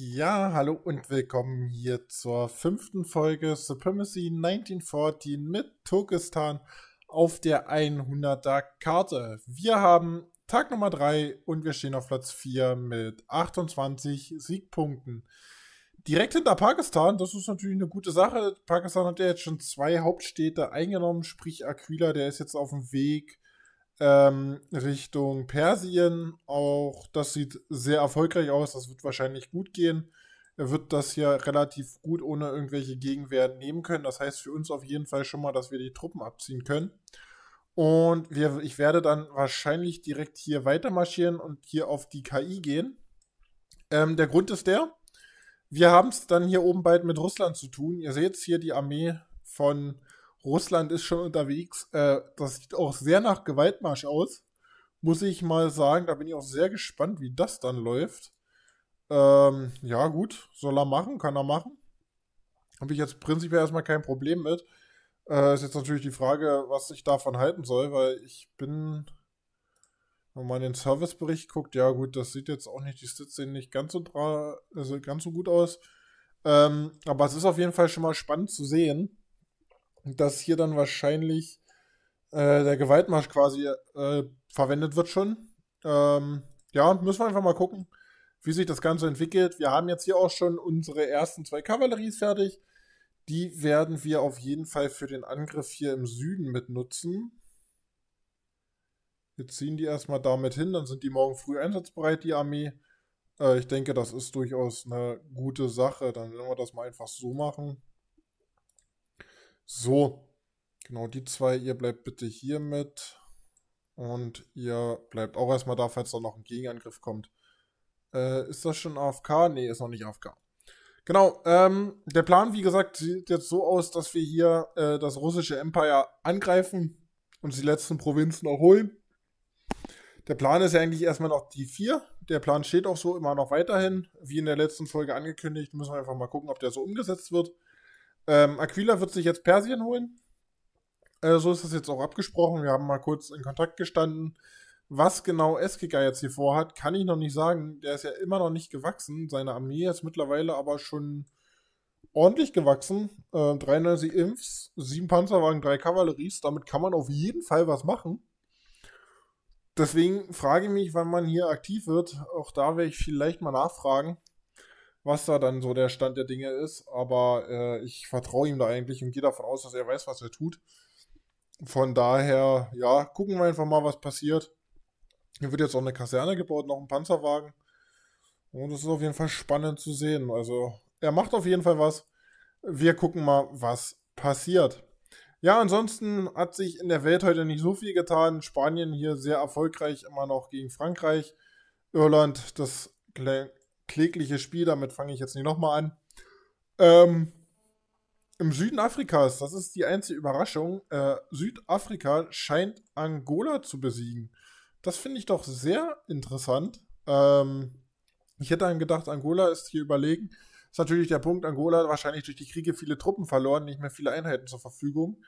Ja, hallo und willkommen hier zur fünften Folge Supremacy 1914 mit Turkestan auf der 100er Karte. Wir haben Tag Nummer 3 und wir stehen auf Platz 4 mit 28 Siegpunkten. Direkt hinter Pakistan, das ist natürlich eine gute Sache. Pakistan hat ja jetzt schon zwei Hauptstädte eingenommen, sprich Aquila, der ist jetzt auf dem Weg ähm, Richtung Persien. Auch das sieht sehr erfolgreich aus. Das wird wahrscheinlich gut gehen. Er wird das hier relativ gut ohne irgendwelche Gegenwehren nehmen können. Das heißt für uns auf jeden Fall schon mal, dass wir die Truppen abziehen können. Und wir, ich werde dann wahrscheinlich direkt hier weiter marschieren und hier auf die KI gehen. Ähm, der Grund ist der, wir haben es dann hier oben bald mit Russland zu tun. Ihr seht hier die Armee von Russland ist schon unterwegs. Äh, das sieht auch sehr nach Gewaltmarsch aus. Muss ich mal sagen, da bin ich auch sehr gespannt, wie das dann läuft. Ähm, ja, gut, soll er machen, kann er machen. Habe ich jetzt prinzipiell erstmal kein Problem mit. Äh, ist jetzt natürlich die Frage, was ich davon halten soll, weil ich bin, wenn man den Servicebericht guckt, ja gut, das sieht jetzt auch nicht, die Stats sehen nicht ganz so, also ganz so gut aus. Ähm, aber es ist auf jeden Fall schon mal spannend zu sehen, dass hier dann wahrscheinlich äh, der Gewaltmarsch quasi äh, verwendet wird schon. Ähm, ja, müssen wir einfach mal gucken, wie sich das Ganze entwickelt. Wir haben jetzt hier auch schon unsere ersten zwei Kavalleries fertig. Die werden wir auf jeden Fall für den Angriff hier im Süden mitnutzen. Wir ziehen die erstmal damit hin, dann sind die morgen früh einsatzbereit, die Armee. Äh, ich denke, das ist durchaus eine gute Sache. Dann werden wir das mal einfach so machen. So, genau die zwei, ihr bleibt bitte hier mit. Und ihr bleibt auch erstmal da, falls da noch ein Gegenangriff kommt. Äh, ist das schon AFK? Nee, ist noch nicht AFK. Genau, ähm, der Plan, wie gesagt, sieht jetzt so aus, dass wir hier äh, das russische Empire angreifen und die letzten Provinzen erholen. Der Plan ist ja eigentlich erstmal noch die vier. Der Plan steht auch so immer noch weiterhin. Wie in der letzten Folge angekündigt, müssen wir einfach mal gucken, ob der so umgesetzt wird. Ähm, Aquila wird sich jetzt Persien holen. Äh, so ist das jetzt auch abgesprochen. Wir haben mal kurz in Kontakt gestanden. Was genau Eskiga jetzt hier vorhat, kann ich noch nicht sagen. Der ist ja immer noch nicht gewachsen. Seine Armee ist mittlerweile aber schon ordentlich gewachsen. Äh, 93 Imps, 7 Panzerwagen, 3 Kavalleries. Damit kann man auf jeden Fall was machen. Deswegen frage ich mich, wann man hier aktiv wird. Auch da werde ich vielleicht mal nachfragen was da dann so der Stand der Dinge ist. Aber äh, ich vertraue ihm da eigentlich und gehe davon aus, dass er weiß, was er tut. Von daher, ja, gucken wir einfach mal, was passiert. Hier wird jetzt auch eine Kaserne gebaut, noch ein Panzerwagen. Und das ist auf jeden Fall spannend zu sehen. Also, er macht auf jeden Fall was. Wir gucken mal, was passiert. Ja, ansonsten hat sich in der Welt heute nicht so viel getan. Spanien hier sehr erfolgreich immer noch gegen Frankreich. Irland das klägliches Spiel, damit fange ich jetzt nicht nochmal an. Ähm, Im Süden Afrikas, das ist die einzige Überraschung, äh, Südafrika scheint Angola zu besiegen. Das finde ich doch sehr interessant. Ähm, ich hätte dann gedacht, Angola ist hier überlegen. Ist natürlich der Punkt, Angola hat wahrscheinlich durch die Kriege viele Truppen verloren, nicht mehr viele Einheiten zur Verfügung.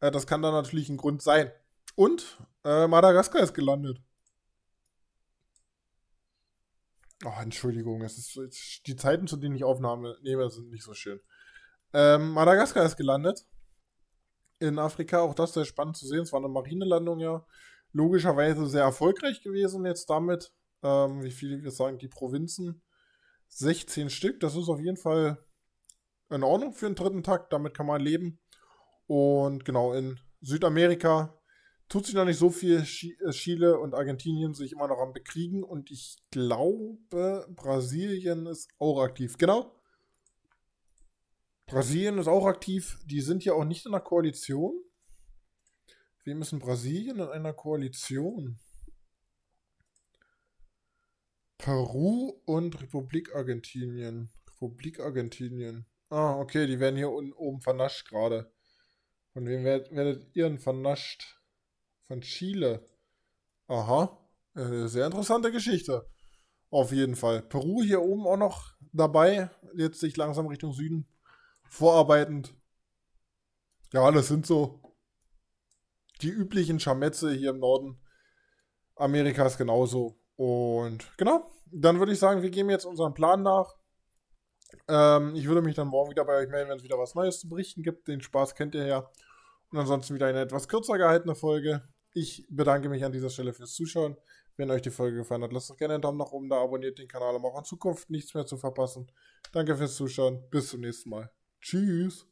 Äh, das kann dann natürlich ein Grund sein. Und äh, Madagaskar ist gelandet. Oh, Entschuldigung, es ist, die Zeiten, zu denen ich Aufnahme nehme, sind nicht so schön. Ähm, Madagaskar ist gelandet. In Afrika, auch das sehr spannend zu sehen. Es war eine Marinelandung, ja. Logischerweise sehr erfolgreich gewesen jetzt damit. Ähm, wie viele wir sagen, die Provinzen. 16 Stück, das ist auf jeden Fall in Ordnung für den dritten Takt. Damit kann man leben. Und genau, in Südamerika tut sich noch nicht so viel. Äh, Chile und Argentinien sich immer noch am Bekriegen und ich glaube, Brasilien ist auch aktiv. Genau. Brasilien ist auch aktiv. Die sind ja auch nicht in der Koalition. Wir müssen Brasilien in einer Koalition. Peru und Republik Argentinien. Republik Argentinien. Ah, okay, die werden hier unten oben vernascht gerade. Von wem werdet, werdet ihr denn vernascht? von Chile. Aha, eine äh, sehr interessante Geschichte. Auf jeden Fall. Peru hier oben auch noch dabei, jetzt sich langsam Richtung Süden vorarbeitend. Ja, das sind so die üblichen Scharmütze hier im Norden Amerikas genauso. Und genau, dann würde ich sagen, wir gehen jetzt unseren Plan nach. Ähm, ich würde mich dann morgen wieder bei euch melden, wenn es wieder was Neues zu berichten gibt. Den Spaß kennt ihr ja. Und ansonsten wieder eine etwas kürzer gehaltene Folge. Ich bedanke mich an dieser Stelle fürs Zuschauen. Wenn euch die Folge gefallen hat, lasst doch gerne einen Daumen nach oben da, abonniert den Kanal, um auch in Zukunft nichts mehr zu verpassen. Danke fürs Zuschauen, bis zum nächsten Mal. Tschüss.